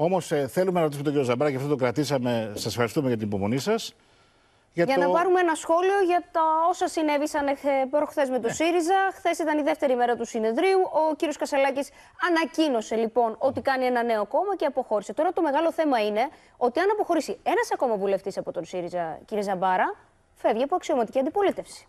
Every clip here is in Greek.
Όμως ε, θέλουμε να ρωτήσουμε τον κύριο και αυτό το κρατήσαμε. Σας ευχαριστούμε για την υπομονή σας. Για, να πάρουμε ένα σχόλιο για τα όσα συνέβησαν ε, προχθές με τον ναι. ΣΥΡΙΖΑ. Χθες ήταν η δεύτερη μέρα του συνεδρίου. Ο κύριος Κασαλάκη ανακοίνωσε λοιπόν ότι κάνει ένα νέο κόμμα και αποχώρησε. Τώρα το μεγάλο θέμα είναι ότι αν αποχωρήσει ένας ακόμα βουλευτής από τον ΣΥΡΙΖΑ, κύριε Ζαμπάρα, φεύγει από αξιωματική αντιπολίτευση.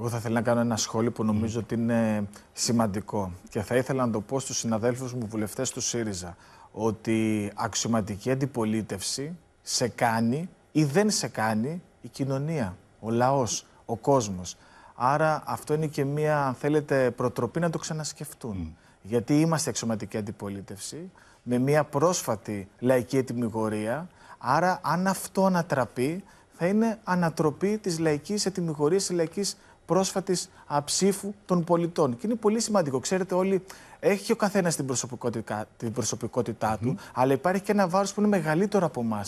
Εγώ θα ήθελα να κάνω ένα σχόλιο που νομίζω ότι είναι σημαντικό και θα ήθελα να το πω στους συναδέλφους μου βουλευτές του ΣΥΡΙΖΑ ότι αξιωματική αντιπολίτευση σε κάνει ή δεν σε κάνει η κοινωνία, ο λαός, ο κόσμος. Άρα αυτό είναι και μία, αν θέλετε, προτροπή να το ξανασκεφτούν. Γιατί είμαστε αξιωματική αντιπολίτευση με μία πρόσφατη λαϊκή ετοιμιγωρία. Άρα αν αυτό ανατραπεί θα είναι ανατροπή της λαϊκής ετοιμιγωρίας, της λαϊκής πρόσφατης ψήφου των πολιτών. Και είναι πολύ σημαντικό. Ξέρετε, όλοι έχει ο καθένας την προσωπικότητά, την προσωπικότητά του, αλλά υπάρχει και ένα βάρος που είναι μεγαλύτερο από εμάς,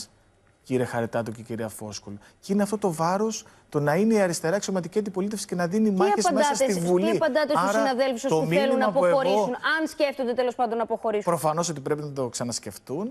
κύριε Χαρετάτο και κυρία Φόσκολ. Και είναι αυτό το βάρος το να είναι η αριστερά αξιωματική αντιπολίτευση και να δίνει μάχες μέσα στη Βουλή. Τι απαντάτε στους συναδέλφου που θέλουν να αποχωρήσουν, αν σκέφτονται τέλος πάντων να αποχωρήσουν. Προφανώς ότι πρέπει να το ξανασκεφτούν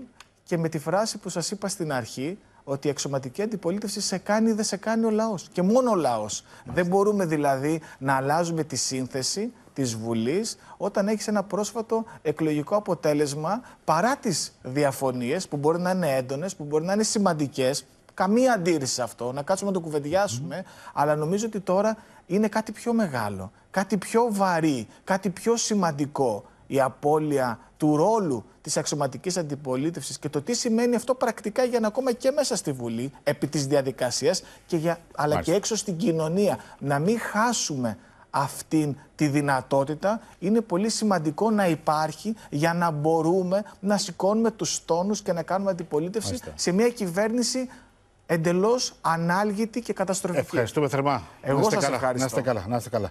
και με τη φράση που σας είπα στην αρχή, ότι η εξωματική αντιπολίτευση σε κάνει ή δεν σε κάνει ο λαός. Και μόνο ο λαός. Δεν μπορούμε δηλαδή να αλλάζουμε τη σύνθεση της Βουλής όταν έχεις ένα πρόσφατο εκλογικό αποτέλεσμα παρά τις διαφωνίες που μπορεί να είναι έντονες, που μπορεί να είναι σημαντικές, καμία αντίρρηση σε αυτό, να κάτσουμε να το κουβεντιάσουμε, αλλά νομίζω ότι τώρα είναι κάτι πιο μεγάλο, κάτι πιο βαρύ, κάτι πιο σημαντικό η απώλεια του ρόλου της αξιωματικής αντιπολίτευσης και το τι σημαίνει αυτό πρακτικά για να ακόμα και μέσα στη Βουλή, επί της διαδικασίας, και για, αλλά και έξω στην κοινωνία. Να μην χάσουμε αυτήν τη δυνατότητα είναι πολύ σημαντικό να υπάρχει για να μπορούμε να σηκώνουμε τους τόνους και να κάνουμε αντιπολίτευση σε μια κυβέρνηση εντελώς ανάλγητη και καταστροφική. Ευχαριστούμε θερμά. Εγώ να σας καλά, ευχαριστώ. καλά, να είστε καλά.